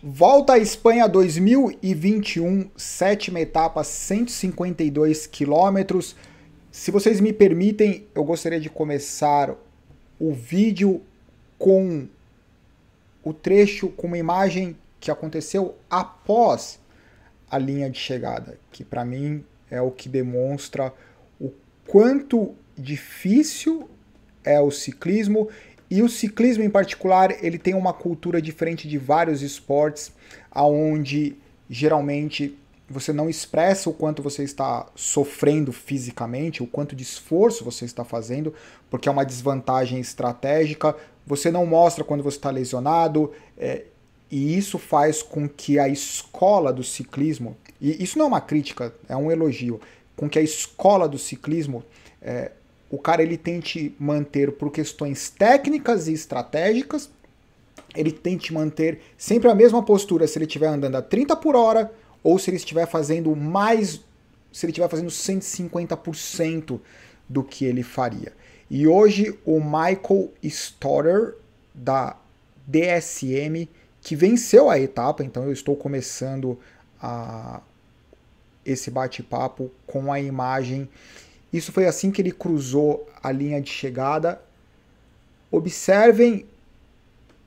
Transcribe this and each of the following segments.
Volta à Espanha 2021, sétima etapa, 152 quilômetros. Se vocês me permitem, eu gostaria de começar o vídeo com o trecho, com uma imagem que aconteceu após a linha de chegada, que para mim é o que demonstra o quanto difícil é o ciclismo e o ciclismo em particular, ele tem uma cultura diferente de vários esportes, aonde geralmente você não expressa o quanto você está sofrendo fisicamente, o quanto de esforço você está fazendo, porque é uma desvantagem estratégica. Você não mostra quando você está lesionado, é, e isso faz com que a escola do ciclismo, e isso não é uma crítica, é um elogio, com que a escola do ciclismo é, o cara ele tente manter por questões técnicas e estratégicas, ele tente manter sempre a mesma postura se ele estiver andando a 30 por hora ou se ele estiver fazendo mais, se ele estiver fazendo 150% do que ele faria. E hoje o Michael Storer da DSM que venceu a etapa, então eu estou começando a esse bate-papo com a imagem isso foi assim que ele cruzou a linha de chegada. Observem.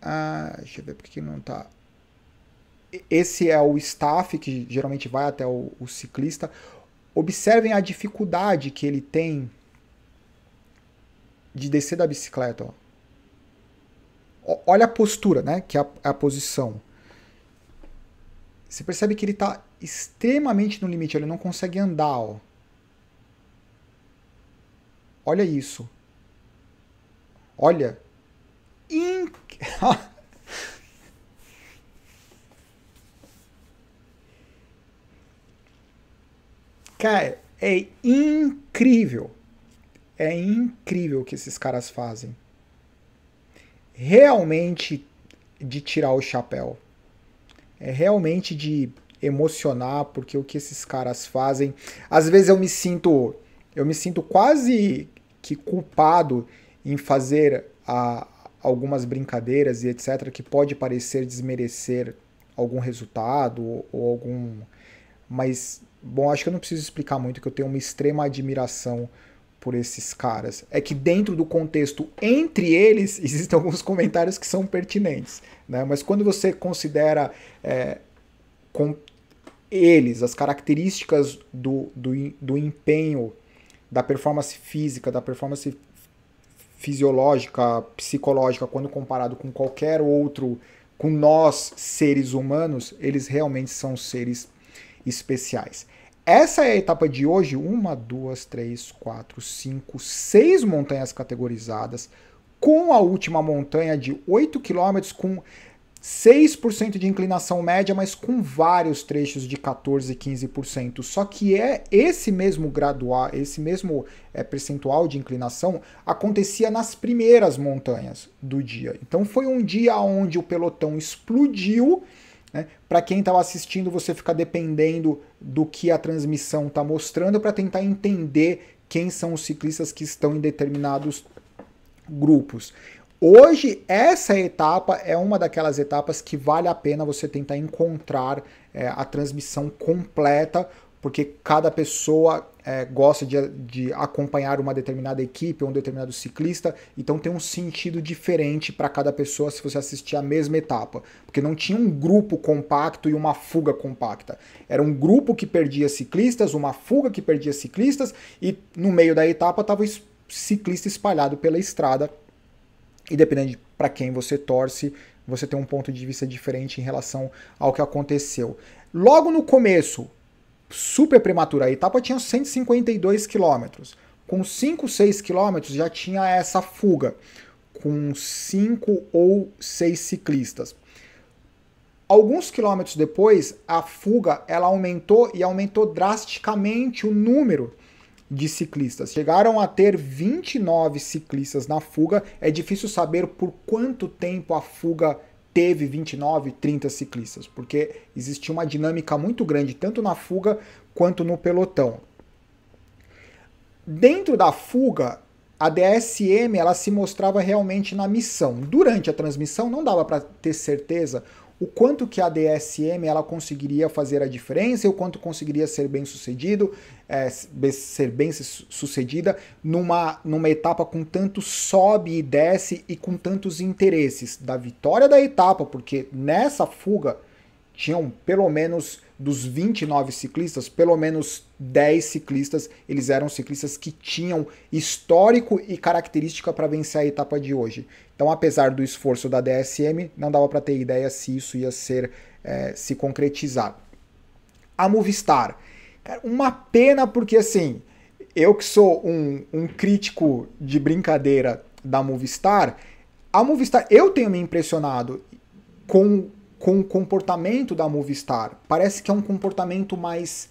Ah, deixa eu ver porque não está. Esse é o staff que geralmente vai até o, o ciclista. Observem a dificuldade que ele tem de descer da bicicleta. Ó. Olha a postura, né? Que é a, é a posição. Você percebe que ele está extremamente no limite. Ele não consegue andar, ó. Olha isso. Olha. In... Cara, é incrível. É incrível o que esses caras fazem. Realmente de tirar o chapéu. É realmente de emocionar, porque o que esses caras fazem. Às vezes eu me sinto eu me sinto quase que culpado em fazer a, ah, algumas brincadeiras e etc., que pode parecer desmerecer algum resultado ou, ou algum. Mas, bom, acho que eu não preciso explicar muito que eu tenho uma extrema admiração por esses caras. É que dentro do contexto entre eles existem alguns comentários que são pertinentes, né? Mas quando você considera é, com eles as características do, do, do empenho da performance física, da performance fisiológica, psicológica, quando comparado com qualquer outro, com nós seres humanos, eles realmente são seres especiais. Essa é a etapa de hoje. Uma, duas, três, quatro, cinco, seis montanhas categorizadas, com a última montanha de 8 quilômetros, com 6% de inclinação média, mas com vários trechos de 14, 15%. Só que é esse mesmo gradual, esse mesmo é, percentual de inclinação acontecia nas primeiras montanhas do dia. Então foi um dia onde o pelotão explodiu. Né? Para quem estava assistindo, você fica dependendo do que a transmissão está mostrando para tentar entender quem são os ciclistas que estão em determinados grupos. Hoje, essa etapa é uma daquelas etapas que vale a pena você tentar encontrar é, a transmissão completa, porque cada pessoa é, gosta de, de, acompanhar uma determinada equipe ou um determinado ciclista, então tem um sentido diferente para cada pessoa se você assistir a mesma etapa, porque não tinha um grupo compacto e uma fuga compacta. Era um grupo que perdia ciclistas, uma fuga que perdia ciclistas, e no meio da etapa estava ciclista espalhado pela estrada e dependendo de para quem você torce, você tem um ponto de vista diferente em relação ao que aconteceu. Logo no começo, super prematura, a etapa tinha 152 quilômetros. Com 5, 6 quilômetros já tinha essa fuga, com 5 ou 6 ciclistas. Alguns quilômetros depois, a fuga ela aumentou e aumentou drasticamente o número de ciclistas. Chegaram a ter 29 ciclistas na fuga. É difícil saber por quanto tempo a fuga teve 29, 30 ciclistas, porque existia uma dinâmica muito grande, tanto na fuga quanto no pelotão. Dentro da fuga, a DSM ela se mostrava realmente na missão. Durante a transmissão não dava para ter certeza o quanto que a DSM ela conseguiria fazer a diferença, o quanto conseguiria ser bem sucedido, é, ser bem sucedida numa, numa etapa com tanto sobe e desce e com tantos interesses da vitória da etapa, porque nessa fuga tinham pelo menos dos 29 ciclistas, pelo menos 10 ciclistas, eles eram ciclistas que tinham histórico e característica para vencer a etapa de hoje. Então, apesar do esforço da DSM, não dava para ter ideia se isso ia ser é, se concretizar. A Movistar, uma pena porque assim, eu que sou um, um crítico de brincadeira da Movistar, a Movistar, eu tenho me impressionado com, com o comportamento da Movistar. Parece que é um comportamento mais,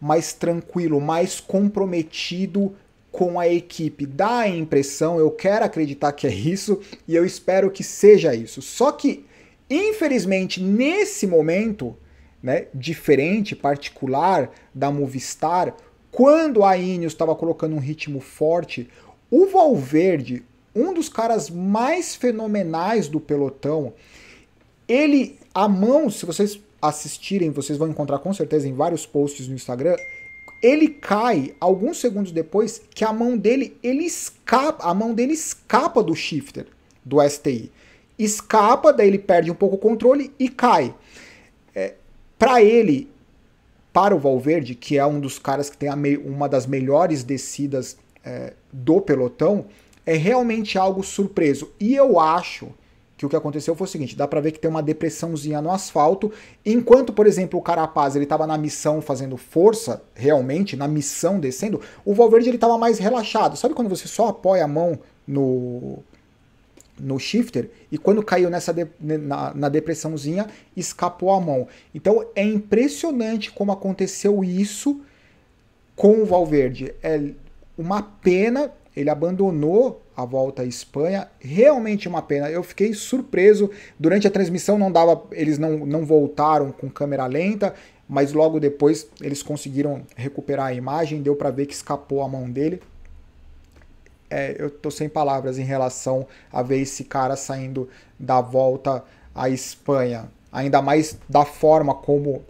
mais tranquilo, mais comprometido com a equipe. Dá a impressão, eu quero acreditar que é isso e eu espero que seja isso. Só que, infelizmente, nesse momento, né, diferente, particular da Movistar, quando a Ineos estava colocando um ritmo forte, o Valverde, um dos caras mais fenomenais do pelotão, ele, a mão, se vocês assistirem, vocês vão encontrar com certeza em vários posts no Instagram, ele cai alguns segundos depois que a mão dele, ele escapa, a mão dele escapa do shifter do STI. Escapa, daí ele perde um pouco o controle e cai. É, para ele, para o Valverde, que é um dos caras que tem uma das melhores descidas é, do pelotão, é realmente algo surpreso. E eu acho que o que aconteceu foi o seguinte, dá para ver que tem uma depressãozinha no asfalto, enquanto, por exemplo, o Carapaz, ele tava na missão fazendo força, realmente, na missão descendo, o Valverde, ele tava mais relaxado. Sabe quando você só apoia a mão no no shifter e quando caiu nessa de, na, na, depressãozinha escapou a mão. Então é impressionante como aconteceu isso com o Valverde. É uma pena ele abandonou a volta à Espanha. Realmente uma pena. Eu fiquei surpreso. Durante a transmissão não dava, eles não, não voltaram com câmera lenta, mas logo depois eles conseguiram recuperar a imagem, deu para ver que escapou a mão dele. É, eu tô sem palavras em relação a ver esse cara saindo da volta à Espanha, ainda mais da forma como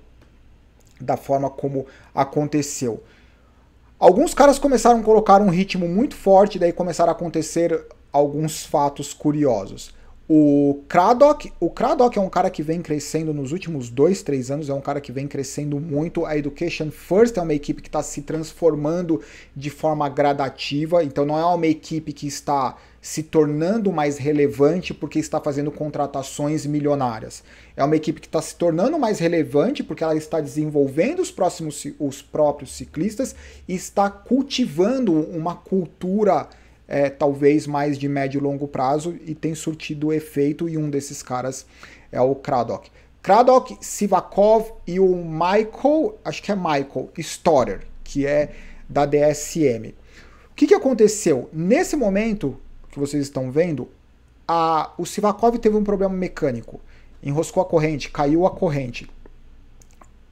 da forma como aconteceu. Alguns caras começaram a colocar um ritmo muito forte, daí começaram a acontecer alguns fatos curiosos. O Craddock, o Cradock é um cara que vem crescendo nos últimos dois, três anos, é um cara que vem crescendo muito. A Education First é uma equipe que está se transformando de forma gradativa, então não é uma equipe que está se tornando mais relevante porque está fazendo contratações milionárias. É uma equipe que está se tornando mais relevante porque ela está desenvolvendo os, próximos, os próprios ciclistas e está cultivando uma cultura é, talvez mais de médio e longo prazo, e tem surtido efeito, e um desses caras é o Kradok. Kradok, Sivakov e o Michael, acho que é Michael, Storer, que é da DSM. O que, que aconteceu? Nesse momento que vocês estão vendo, a, o Sivakov teve um problema mecânico. Enroscou a corrente, caiu a corrente.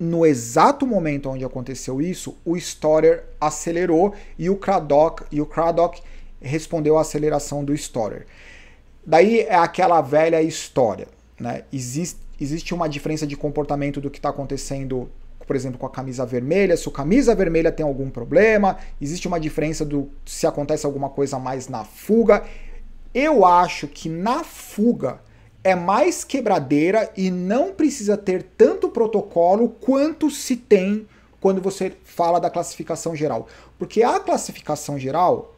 No exato momento onde aconteceu isso, o Storer acelerou e o Kradok, e o Kradok respondeu à aceleração do Storer. Daí é aquela velha história. Né? Existe, existe uma diferença de comportamento do que está acontecendo, por exemplo, com a camisa vermelha. Se a camisa vermelha tem algum problema, existe uma diferença do se acontece alguma coisa mais na fuga. Eu acho que na fuga é mais quebradeira e não precisa ter tanto protocolo quanto se tem quando você fala da classificação geral. Porque a classificação geral,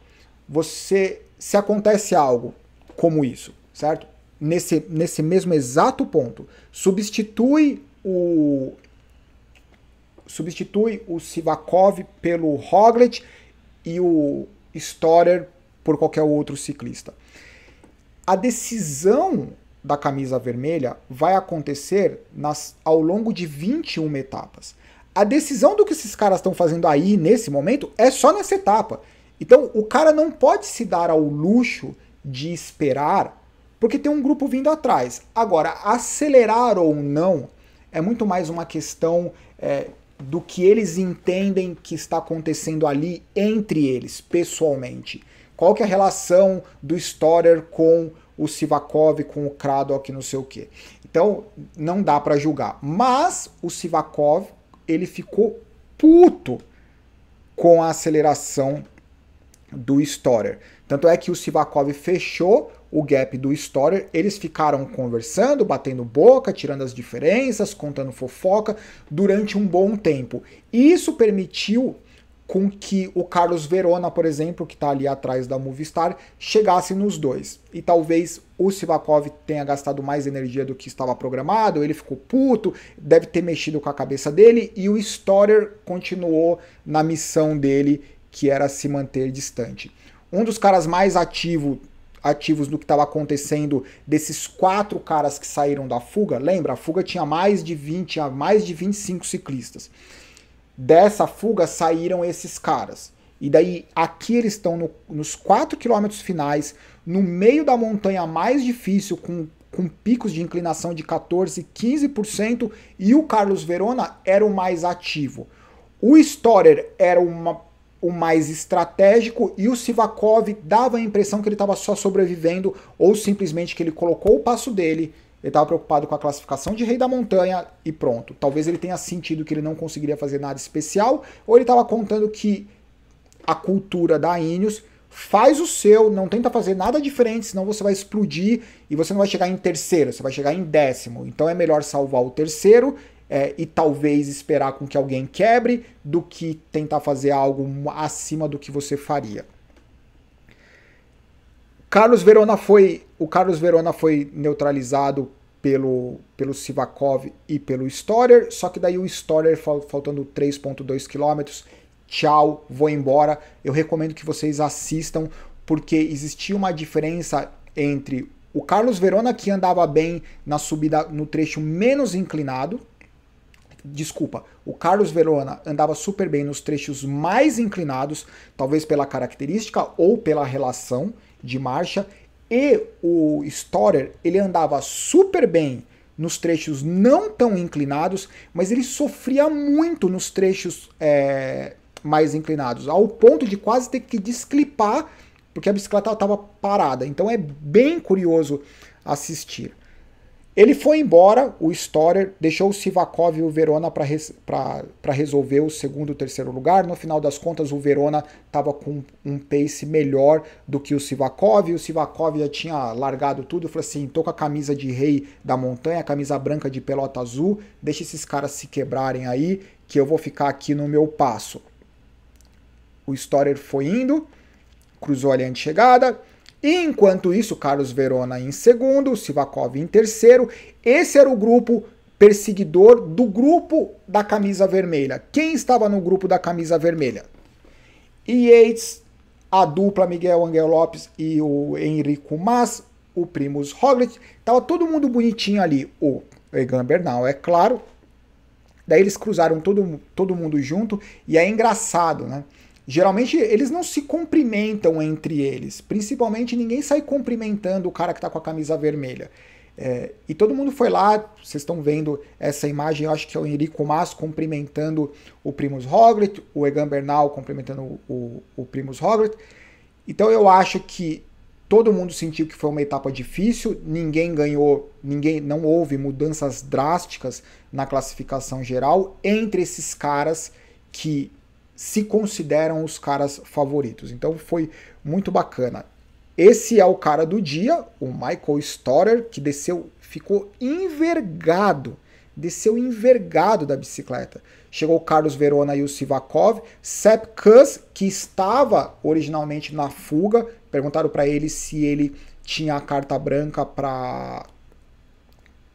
você se acontece algo como isso, certo? Nesse, nesse mesmo exato ponto, substitui o substitui o Sivakov pelo Roglic e o Storer por qualquer outro ciclista. A decisão da camisa vermelha vai acontecer nas, ao longo de 21 etapas. A decisão do que esses caras estão fazendo aí nesse momento é só nessa etapa. Então, o cara não pode se dar ao luxo de esperar, porque tem um grupo vindo atrás. Agora, acelerar ou não é muito mais uma questão é, do que eles entendem que está acontecendo ali entre eles, pessoalmente. Qual que é a relação do Storer com o Sivakov, com o Kradok, não sei o quê. Então, não dá para julgar. Mas o Sivakov, ele ficou puto com a aceleração do Storer. Tanto é que o Sivakov fechou o gap do Storer, eles ficaram conversando, batendo boca, tirando as diferenças, contando fofoca durante um bom tempo. Isso permitiu com que o Carlos Verona, por exemplo, que está ali atrás da Movistar, chegasse nos dois. E talvez o Sivakov tenha gastado mais energia do que estava programado, ele ficou puto, deve ter mexido com a cabeça dele, e o Storer continuou na missão dele que era se manter distante. Um dos caras mais ativo, ativos do que estava acontecendo desses quatro caras que saíram da fuga, lembra? A fuga tinha mais de 20, tinha mais de 25 ciclistas. Dessa fuga saíram esses caras. E daí, aqui eles estão no, nos quatro quilômetros finais, no meio da montanha mais difícil, com, com picos de inclinação de 14%, 15%, e o Carlos Verona era o mais ativo. O Storer era uma o mais estratégico e o Sivakov dava a impressão que ele estava só sobrevivendo ou simplesmente que ele colocou o passo dele, ele estava preocupado com a classificação de Rei da Montanha e pronto. Talvez ele tenha sentido que ele não conseguiria fazer nada especial ou ele estava contando que a cultura da Ineos faz o seu, não tenta fazer nada diferente, senão você vai explodir e você não vai chegar em terceiro, você vai chegar em décimo. Então é melhor salvar o terceiro é, e talvez esperar com que alguém quebre do que tentar fazer algo acima do que você faria. Carlos Verona foi o Carlos Verona foi neutralizado pelo, pelo Sivakov e pelo Storer, só que daí o Storer faltando 3.2 km, tchau, vou embora. Eu recomendo que vocês assistam porque existia uma diferença entre o Carlos Verona que andava bem na subida no trecho menos inclinado, desculpa, o Carlos Verona andava super bem nos trechos mais inclinados, talvez pela característica ou pela relação de marcha, e o Storer ele andava super bem nos trechos não tão inclinados, mas ele sofria muito nos trechos é, mais inclinados, ao ponto de quase ter que desclipar, porque a bicicleta estava parada. Então é bem curioso assistir. Ele foi embora, o Storer deixou o Sivakov e o Verona para res, resolver o segundo e terceiro lugar. No final das contas, o Verona estava com um pace melhor do que o Sivakov. E o Sivakov já tinha largado tudo. Falou assim: tô com a camisa de rei da montanha, camisa branca de pelota azul. Deixa esses caras se quebrarem aí, que eu vou ficar aqui no meu passo. O Storer foi indo, cruzou a linha de chegada. E enquanto isso, Carlos Verona em segundo, Sivakov em terceiro. Esse era o grupo perseguidor do grupo da camisa vermelha. Quem estava no grupo da camisa vermelha? Yates, a dupla Miguel Angel Lopes e o Henrico Mas, o Primus Roglic. Tava todo mundo bonitinho ali. O Egan Bernal, é claro. Daí eles cruzaram todo, todo mundo junto e é engraçado, né? Geralmente eles não se cumprimentam entre eles. Principalmente ninguém sai cumprimentando o cara que está com a camisa vermelha. É, e todo mundo foi lá, vocês estão vendo essa imagem, eu acho que é o Henrico Mas cumprimentando o Primus Roglic, o Egan Bernal cumprimentando o, o Primus Roglic. Então eu acho que todo mundo sentiu que foi uma etapa difícil, ninguém ganhou, ninguém não houve mudanças drásticas na classificação geral entre esses caras que se consideram os caras favoritos. Então foi muito bacana. Esse é o cara do dia, o Michael Storer, que desceu, ficou envergado, desceu envergado da bicicleta. Chegou o Carlos Verona e o Sivakov, Sepp Kuss, que estava originalmente na fuga, perguntaram para ele se ele tinha a carta branca para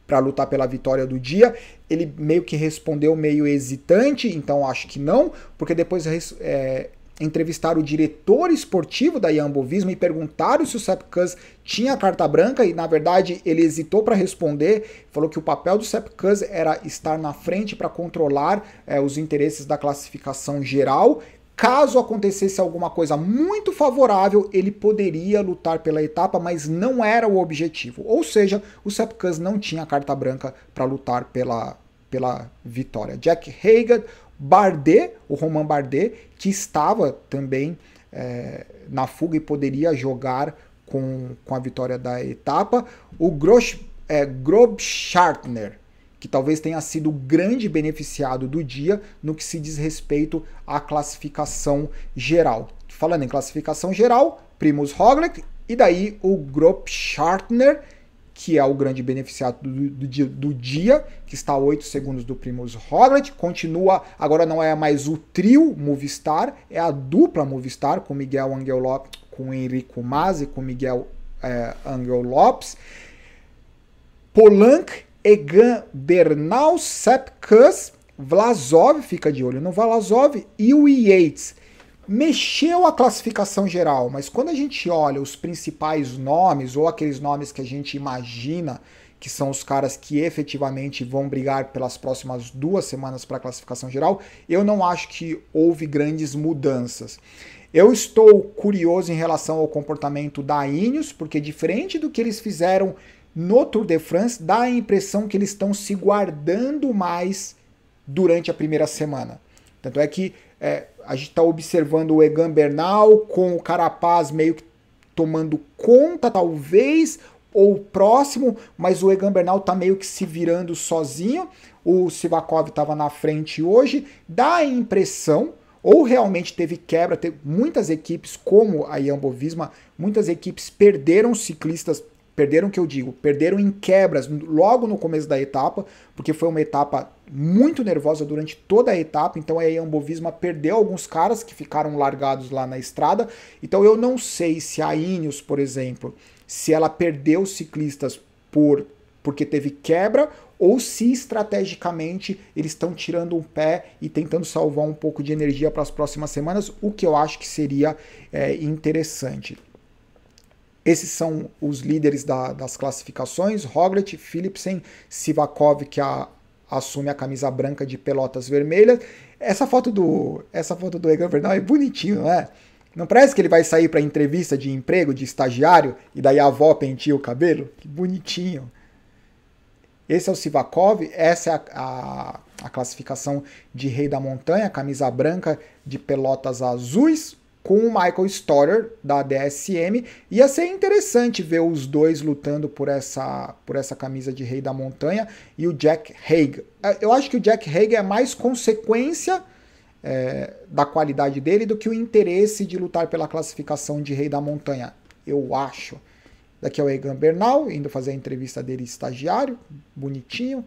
para lutar pela vitória do dia. Ele meio que respondeu meio hesitante, então acho que não, porque depois é, entrevistaram o diretor esportivo da Yambovismo e perguntaram se o Sepkus tinha carta branca e na verdade ele hesitou para responder, falou que o papel do Sepkus era estar na frente para controlar é, os interesses da classificação geral Caso acontecesse alguma coisa muito favorável, ele poderia lutar pela etapa, mas não era o objetivo. Ou seja, o Sepkus não tinha carta branca para lutar pela, pela vitória. Jack Hagan, Bardet, o Roman Bardet, que estava também é, na fuga e poderia jogar com, com a vitória da etapa. O Grosch, é, Grobschartner, que talvez tenha sido o grande beneficiado do dia no que se diz respeito à classificação geral. Falando em classificação geral, Primus Roglic e daí o Gruppschartner, que é o grande beneficiado do, do, do dia, que está a 8 segundos do Primus Roglic, continua, agora não é mais o trio Movistar, é a dupla Movistar com Miguel Angel Lopes, com Enrico Masi, com Miguel é, Angel Lopes. Polanc Egan Bernal Sepkus, Vlasov, fica de olho no Vlasov, e o Yates. Mexeu a classificação geral, mas quando a gente olha os principais nomes, ou aqueles nomes que a gente imagina que são os caras que efetivamente vão brigar pelas próximas duas semanas para a classificação geral, eu não acho que houve grandes mudanças. Eu estou curioso em relação ao comportamento da Ineos, porque diferente do que eles fizeram no Tour de France dá a impressão que eles estão se guardando mais durante a primeira semana. Tanto é que é, a gente está observando o Egan Bernal com o Carapaz meio que tomando conta, talvez, ou próximo, mas o Egan Bernal está meio que se virando sozinho. O Sivakov estava na frente hoje. Dá a impressão, ou realmente teve quebra, teve muitas equipes, como a Jumbo Visma, muitas equipes perderam ciclistas Perderam o que eu digo, perderam em quebras logo no começo da etapa, porque foi uma etapa muito nervosa durante toda a etapa, então aí a Ambovisma perdeu alguns caras que ficaram largados lá na estrada. Então eu não sei se a Ineos, por exemplo, se ela perdeu ciclistas por porque teve quebra ou se estrategicamente eles estão tirando um pé e tentando salvar um pouco de energia para as próximas semanas, o que eu acho que seria é, interessante. Esses são os líderes da, das classificações: Roglic, Philipsen, Sivakov, que a, assume a camisa branca de pelotas vermelhas. Essa foto do essa foto do Egan Bernal é bonitinho, não é? Não parece que ele vai sair para entrevista de emprego, de estagiário, e daí a avó pentia o cabelo? Que bonitinho. Esse é o Sivakov, essa é a, a, a classificação de rei da montanha, camisa branca de pelotas azuis com o Michael Storer da DSM. Ia ser interessante ver os dois lutando por essa, por essa camisa de Rei da Montanha e o Jack Haig. É, eu acho que o Jack Haig é mais consequência é, da qualidade dele do que o interesse de lutar pela classificação de Rei da Montanha. Eu acho. Daqui é o Egan Bernal, indo fazer a entrevista dele estagiário, bonitinho,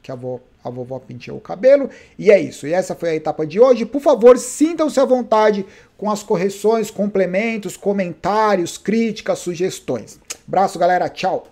que a avó a vovó penteou o cabelo. E é isso. E essa foi a etapa de hoje. Por favor, sintam-se à vontade com as correções, complementos, comentários, críticas, sugestões. Abraço, galera. Tchau.